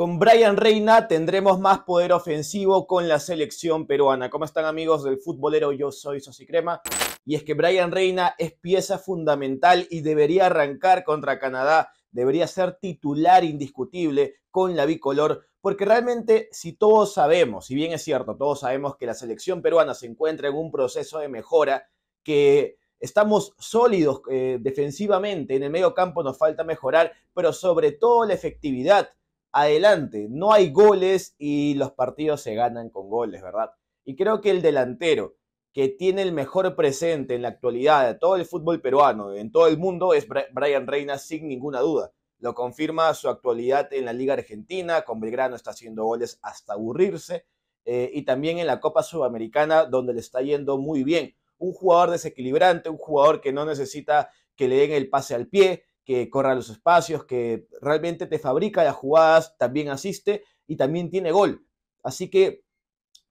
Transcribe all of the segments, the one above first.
Con Brian Reina tendremos más poder ofensivo con la selección peruana. ¿Cómo están amigos del futbolero? Yo soy Crema Y es que Brian Reina es pieza fundamental y debería arrancar contra Canadá. Debería ser titular indiscutible con la bicolor. Porque realmente si todos sabemos, si bien es cierto, todos sabemos que la selección peruana se encuentra en un proceso de mejora, que estamos sólidos eh, defensivamente, en el medio campo nos falta mejorar, pero sobre todo la efectividad adelante. No hay goles y los partidos se ganan con goles, ¿verdad? Y creo que el delantero que tiene el mejor presente en la actualidad de todo el fútbol peruano, en todo el mundo, es Brian Reina sin ninguna duda. Lo confirma su actualidad en la Liga Argentina, con Belgrano está haciendo goles hasta aburrirse, eh, y también en la Copa Sudamericana, donde le está yendo muy bien. Un jugador desequilibrante, un jugador que no necesita que le den el pase al pie, que corra los espacios, que realmente te fabrica las jugadas, también asiste y también tiene gol. Así que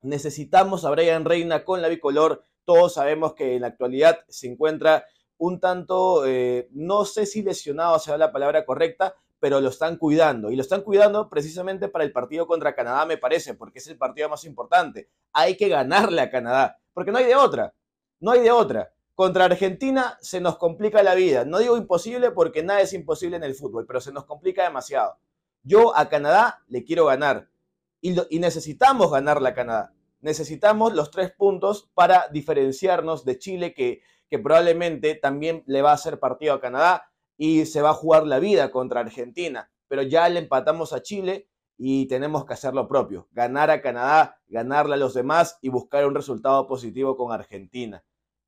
necesitamos a Brian Reina con la bicolor. Todos sabemos que en la actualidad se encuentra un tanto, eh, no sé si lesionado sea la palabra correcta, pero lo están cuidando. Y lo están cuidando precisamente para el partido contra Canadá, me parece, porque es el partido más importante. Hay que ganarle a Canadá, porque no hay de otra. No hay de otra. Contra Argentina se nos complica la vida. No digo imposible porque nada es imposible en el fútbol, pero se nos complica demasiado. Yo a Canadá le quiero ganar y, necesitamos ganar a Canadá. Necesitamos los tres puntos para diferenciarnos de Chile, que, que probablemente también le va a hacer partido a Canadá y se va a jugar la vida contra Argentina. Pero ya le empatamos a Chile y tenemos que hacer lo propio, ganar a Canadá, ganarle a los demás y buscar un resultado positivo con Argentina.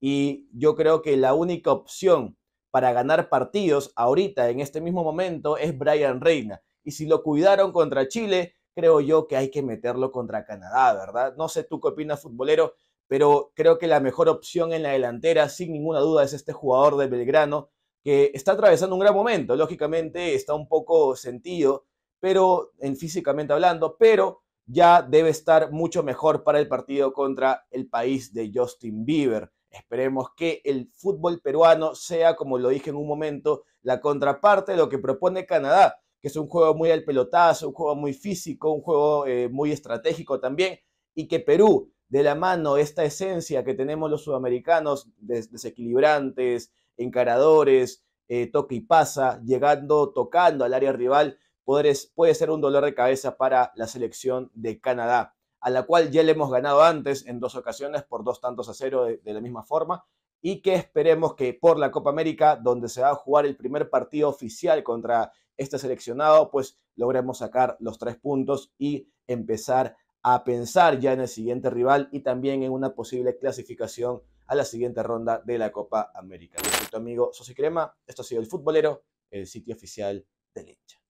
Y yo creo que la única opción para ganar partidos ahorita, en este mismo momento, es Brian Reina. Y si lo cuidaron contra Chile, creo yo que hay que meterlo contra Canadá, ¿verdad? No sé tú qué opinas, futbolero, pero creo que la mejor opción en la delantera, sin ninguna duda, es este jugador de Belgrano, que está atravesando un gran momento. Lógicamente está un poco sentido, pero en físicamente hablando, pero ya debe estar mucho mejor para el partido contra el país de Justin Bieber. Esperemos que el fútbol peruano sea, como lo dije en un momento, la contraparte de lo que propone Canadá, que es un juego muy al pelotazo, un juego muy físico, un juego eh, muy estratégico también, y que Perú, de la mano, esta esencia que tenemos los sudamericanos, desequilibrantes, encaradores, eh, toque y pasa, llegando, tocando al área rival, puede ser un dolor de cabeza para la selección de Canadá a la cual ya le hemos ganado antes en dos ocasiones por dos tantos a cero de, la misma forma y que esperemos que por la Copa América, donde se va a jugar el primer partido oficial contra este seleccionado, pues logremos sacar los tres puntos y empezar a pensar ya en el siguiente rival y también en una posible clasificación a la siguiente ronda de la Copa América. amigo Crema, esto ha sido El Futbolero, el sitio oficial del hincha.